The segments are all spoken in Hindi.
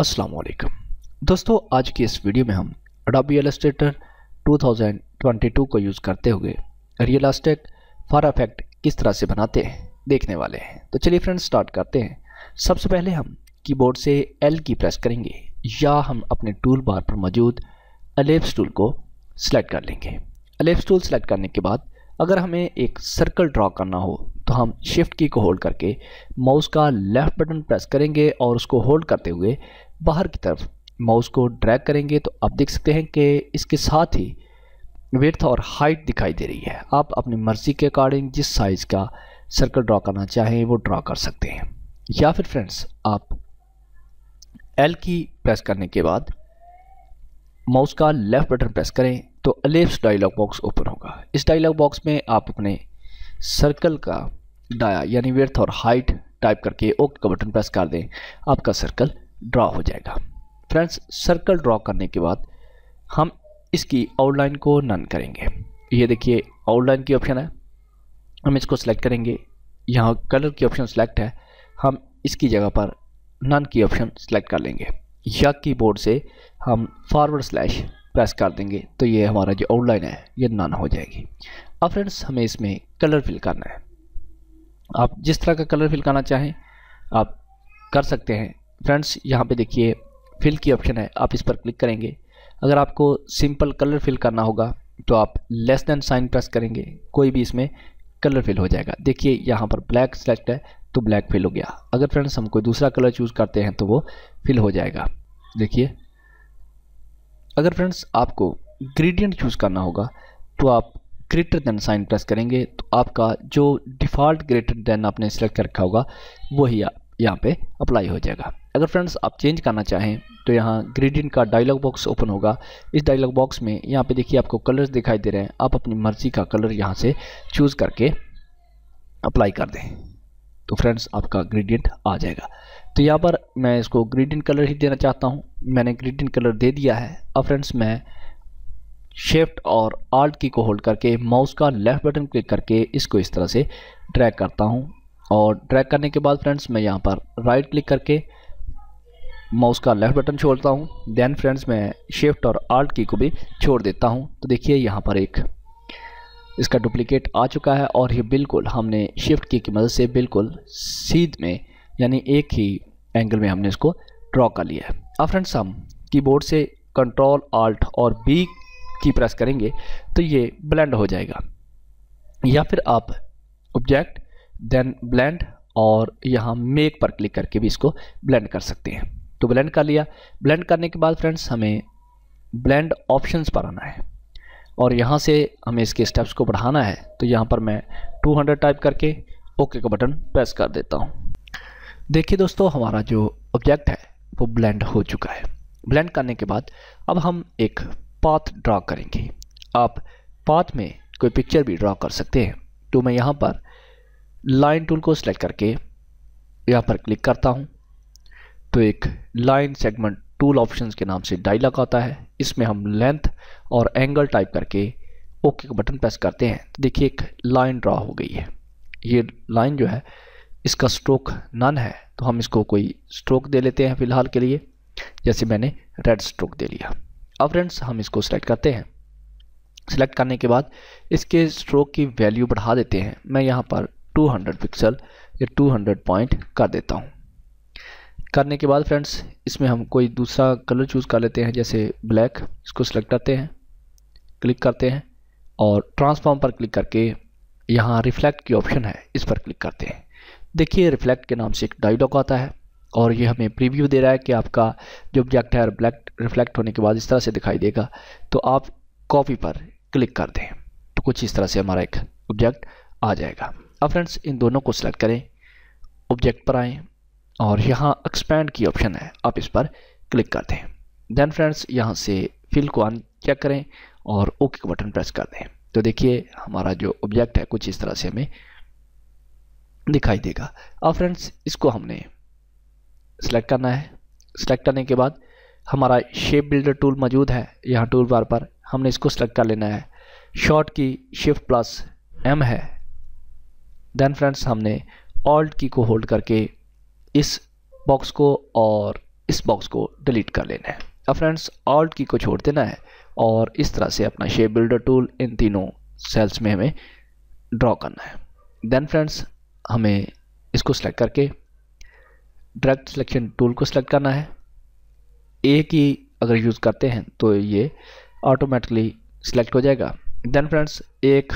अस्सलाम वालेकुम दोस्तों आज की इस वीडियो में हम अडाबी एलस्टेटर 2022 को यूज़ करते हुए रियल आस्टेक फार अफेक्ट किस तरह से बनाते हैं देखने वाले हैं तो चलिए फ्रेंड्स स्टार्ट करते हैं सबसे पहले हम कीबोर्ड से एल की प्रेस करेंगे या हम अपने टूल बार पर मौजूद अलेप्स टूल को सिलेक्ट कर लेंगे अलेप्स टूल सेलेक्ट करने के बाद अगर हमें एक सर्कल ड्रा करना हो तो हम शिफ्ट की को होल्ड करके माउस का लेफ़्ट बटन प्रेस करेंगे और उसको होल्ड करते हुए बाहर की तरफ माउस को ड्रैग करेंगे तो आप देख सकते हैं कि इसके साथ ही विर्थ और हाइट दिखाई दे रही है आप अपनी मर्ज़ी के अकॉर्डिंग जिस साइज़ का सर्कल ड्रा करना चाहें वो ड्रा कर सकते हैं या फिर फ्रेंड्स आप एल की प्रेस करने के बाद माउस का लेफ़्ट बटन प्रेस करें तो अलेप्स डायलॉग बॉक्स ओपन होगा इस डायलॉग बॉक्स में आप अपने सर्कल का डाया यानी विर्थ और हाइट टाइप करके ओके का बटन प्रेस कर दें आपका सर्कल ड्रा हो जाएगा फ्रेंड्स सर्कल ड्रा करने के बाद हम इसकी आउटलाइन को नन करेंगे ये देखिए आउटलाइन की ऑप्शन है हम इसको सेलेक्ट करेंगे यहाँ कलर की ऑप्शन सेलेक्ट है हम इसकी जगह पर नन की ऑप्शन सेलेक्ट कर लेंगे या कीबोर्ड से हम फॉरवर्ड स्लैश प्रेस कर देंगे तो ये हमारा जो आउटलाइन है ये नन हो जाएगी अब फ्रेंड्स हमें इसमें कलर फिल करना है आप जिस तरह का कलर फिल करना चाहें आप कर सकते हैं फ्रेंड्स यहाँ पे देखिए फिल की ऑप्शन है आप इस पर क्लिक करेंगे अगर आपको सिंपल कलर फिल करना होगा तो आप लेस देन साइन प्रेस करेंगे कोई भी इसमें कलर फिल हो जाएगा देखिए यहाँ पर ब्लैक सेलेक्ट है तो ब्लैक फिल हो गया अगर फ्रेंड्स हम कोई दूसरा कलर चूज़ करते हैं तो वो फिल हो जाएगा देखिए अगर फ्रेंड्स आपको ग्रेडियंट चूज़ करना होगा तो आप ग्रेटर देन साइन प्रेस करेंगे तो आपका जो डिफ़ॉल्ट ग्रेटर देन आपने सेलेक्ट कर रखा होगा वही यहाँ पे अप्लाई हो जाएगा अगर फ्रेंड्स आप चेंज करना चाहें तो यहाँ ग्रेडियंट का डायलॉग बॉक्स ओपन होगा इस डायलॉग बॉक्स में यहाँ पे देखिए आपको कलर्स दिखाई दे रहे हैं आप अपनी मर्जी का कलर यहाँ से चूज़ करके अप्लाई कर दें तो फ्रेंड्स आपका ग्रेडियंट आ जाएगा तो यहाँ पर मैं इसको ग्रेडियंट कलर ही देना चाहता हूँ मैंने ग्रेडियंट कलर दे दिया है अब फ्रेंड्स मैं शिफ्ट और आल्ट की को होल्ड करके माउस का लेफ़्ट बटन क्लिक करके इसको इस तरह से ड्रैग करता हूँ और ड्रैग करने के बाद फ्रेंड्स मैं यहाँ पर राइट क्लिक करके माउस का लेफ्ट बटन छोड़ता हूँ देन फ्रेंड्स मैं शिफ्ट और आर्ट की को भी छोड़ देता हूँ तो देखिए यहाँ पर एक इसका डुप्लीकेट आ चुका है और ये बिल्कुल हमने शिफ्ट की की मदद से बिल्कुल सीध में यानी एक ही एंगल में हमने इसको ड्रॉ कर लिया है अब फ्रेंड्स हम कीबोर्ड से कंट्रोल आल्ट और बी की प्रेस करेंगे तो ये ब्लेंड हो जाएगा या फिर आप ऑब्जेक्ट देन ब्लेंड और यहाँ मेक पर क्लिक करके भी इसको ब्लेंड कर सकते हैं तो ब्लेंड कर लिया ब्लेंड करने के बाद फ्रेंड्स हमें ब्लेंड ऑप्शंस पर आना है और यहाँ से हमें इसके स्टेप्स को बढ़ाना है तो यहाँ पर मैं 200 टाइप करके ओके का बटन प्रेस कर देता हूँ देखिए दोस्तों हमारा जो ऑब्जेक्ट है वो ब्लेंड हो चुका है ब्लेंड करने के बाद अब हम एक पाथ ड्रा करेंगे आप पाथ में कोई पिक्चर भी ड्रा कर सकते हैं तो मैं यहाँ पर लाइन टूल को सिलेक्ट करके यहाँ पर क्लिक करता हूँ तो एक लाइन सेगमेंट टूल ऑप्शंस के नाम से डायलॉग आता है इसमें हम लेंथ और एंगल टाइप करके ओके का बटन प्रेस करते हैं तो देखिए एक लाइन ड्रा हो गई है ये लाइन जो है इसका स्ट्रोक नन है तो हम इसको कोई स्ट्रोक दे लेते हैं फिलहाल के लिए जैसे मैंने रेड स्ट्रोक दे लिया अब फ्रेंड्स हम इसको सिलेक्ट करते हैं सिलेक्ट करने के बाद इसके स्ट्रोक की वैल्यू बढ़ा देते हैं मैं यहाँ पर 200 पिक्सल या 200 पॉइंट कर देता हूँ करने के बाद फ्रेंड्स इसमें हम कोई दूसरा कलर चूज़ कर लेते हैं जैसे ब्लैक इसको सिलेक्ट करते हैं क्लिक करते हैं और ट्रांसफॉर्म पर क्लिक करके यहाँ रिफ्लेक्ट की ऑप्शन है इस पर क्लिक करते हैं देखिए रिफ्लेक्ट के नाम से एक डायलॉग आता है और ये हमें प्रीव्यू दे रहा है कि आपका जो ऑब्जेक्ट है ब्लैक रिफ्लेक्ट होने के बाद इस तरह से दिखाई देगा तो आप कॉपी पर क्लिक कर दें तो कुछ इस तरह से हमारा एक ऑब्जेक्ट आ जाएगा अब फ्रेंड्स इन दोनों को सिलेक्ट करें ऑब्जेक्ट पर आएँ और यहाँ एक्सपेंड की ऑप्शन है आप इस पर क्लिक कर दें देन फ्रेंड्स यहाँ से फिल को अन चेक करें और ओके का बटन प्रेस कर दें तो देखिए हमारा जो ऑब्जेक्ट है कुछ इस तरह से हमें दिखाई देगा अब फ्रेंड्स इसको हमने सेलेक्ट करना है सेलेक्ट करने के बाद हमारा शेप बिल्डर टूल मौजूद है यहाँ टूल बार पर हमने इसको सेलेक्ट कर लेना है short key shift plus M है देन फ्रेंड्स हमने ऑल्ट की को होल्ड करके इस बॉक्स को और इस बॉक्स को डिलीट कर लेना है अब फ्रेंड्स ऑल्ट की को छोड़ देना है और इस तरह से अपना शेप बिल्डर टूल इन तीनों सेल्स में हमें ड्रॉ करना है देन फ्रेंड्स हमें इसको सेलेक्ट करके डायरेक्ट सिलेक्शन टूल को सिलेक्ट करना है ए की अगर यूज़ करते हैं तो ये ऑटोमेटिकली सिलेक्ट हो जाएगा देन फ्रेंड्स एक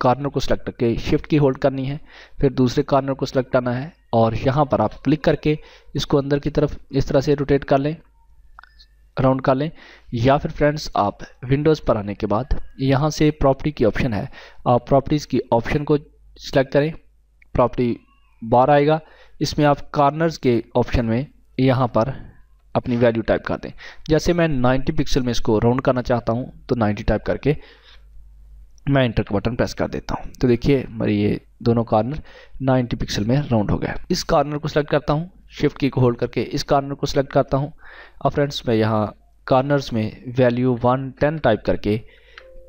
कॉर्नर को सिलेक्ट करके शिफ्ट की होल्ड करनी है फिर दूसरे कॉर्नर को सिलेक्ट करना है और यहाँ पर आप क्लिक करके इसको अंदर की तरफ इस तरह से रोटेट कर लें राउंड कर लें या फिर फ्रेंड्स आप विंडोज़ पर आने के बाद यहाँ से प्रॉपर्टी की ऑप्शन है आप प्रॉपर्टीज़ की ऑप्शन को सिलेक्ट करें प्रॉपर्टी बार आएगा इसमें आप कार्नर्स के ऑप्शन में यहाँ पर अपनी वैल्यू टाइप कर दें जैसे मैं 90 पिक्सल में इसको राउंड करना चाहता हूँ तो 90 टाइप करके मैं इंटर का बटन प्रेस कर देता हूँ तो देखिए मेरी ये दोनों कार्नर 90 पिक्सल में राउंड हो गया इस कार्नर को सिलेक्ट करता हूँ शिफ्ट की को होल्ड करके इस कार्नर को सिलेक्ट करता हूँ अब फ्रेंड्स मैं यहाँ कार्नर्स में वैल्यू 110 टाइप करके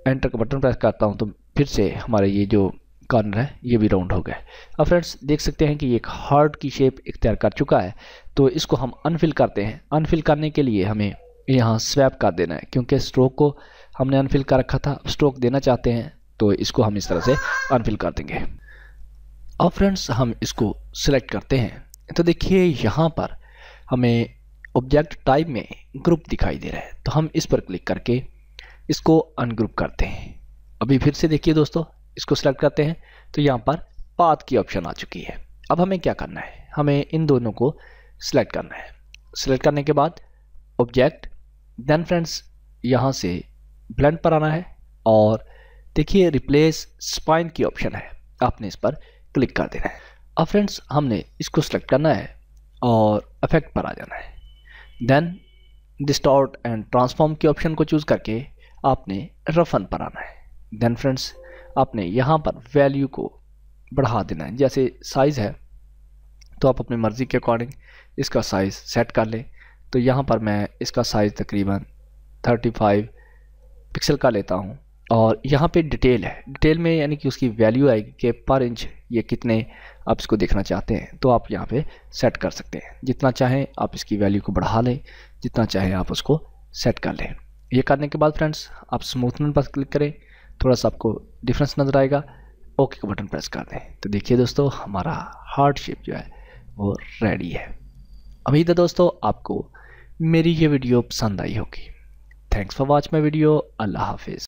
एंटर का बटन प्रेस करता हूँ तो फिर से हमारे ये जो कार्नर है ये भी राउंड हो गए अब फ्रेंड्स देख सकते हैं कि ये एक हार्ड की शेप इख्तियार कर चुका है तो इसको हम अनफिल करते हैं अनफिल करने के लिए हमें यहाँ स्वैप कर देना है क्योंकि स्ट्रोक को हमने अनफिल कर रखा था स्ट्रोक देना चाहते हैं तो इसको हम इस तरह से अनफिल कर देंगे अब फ्रेंड्स हम इसको सिलेक्ट करते हैं तो देखिए यहाँ पर हमें ऑब्जेक्ट टाइप में ग्रुप दिखाई दे रहा है तो हम इस पर क्लिक करके इसको अनग्रुप करते हैं अभी फिर से देखिए दोस्तों इसको सिलेक्ट करते हैं तो यहाँ पर पाथ की ऑप्शन आ चुकी है अब हमें क्या करना है हमें इन दोनों को सिलेक्ट करना है सिलेक्ट करने के बाद ऑब्जेक्ट देन फ्रेंड्स यहाँ से ब्लेंड पर आना है और देखिए रिप्लेस स्पाइन की ऑप्शन है आपने इस पर क्लिक कर देना है अब फ्रेंड्स हमने इसको सेलेक्ट करना है और अफेक्ट पर आ जाना है देन डिस्टॉर्ट एंड ट्रांसफॉर्म के ऑप्शन को चूज़ करके आपने रफन पर आना है देन फ्रेंड्स आपने यहाँ पर वैल्यू को बढ़ा देना है जैसे साइज़ है तो आप अपनी मर्ज़ी के अकॉर्डिंग इसका साइज़ सेट कर लें तो यहाँ पर मैं इसका साइज़ तकरीबन 35 पिक्सल का लेता हूँ और यहाँ पे डिटेल है डिटेल में यानी कि उसकी वैल्यू आएगी कि पर इंच ये कितने आप इसको देखना चाहते हैं तो आप यहाँ पे सेट कर सकते हैं जितना चाहें आप इसकी वैल्यू को बढ़ा लें जितना चाहें आप उसको सेट कर लें ये करने के बाद फ्रेंड्स आप स्मूथनर पर क्लिक करें थोड़ा सा आपको डिफरेंस नज़र आएगा ओके का बटन प्रेस कर दें तो देखिए दोस्तों हमारा हार्ड शेप जो है वो रेडी है उम्मीद है दोस्तों आपको मेरी ये वीडियो पसंद आई होगी thanks for watch my video अल्लाह हाफिज़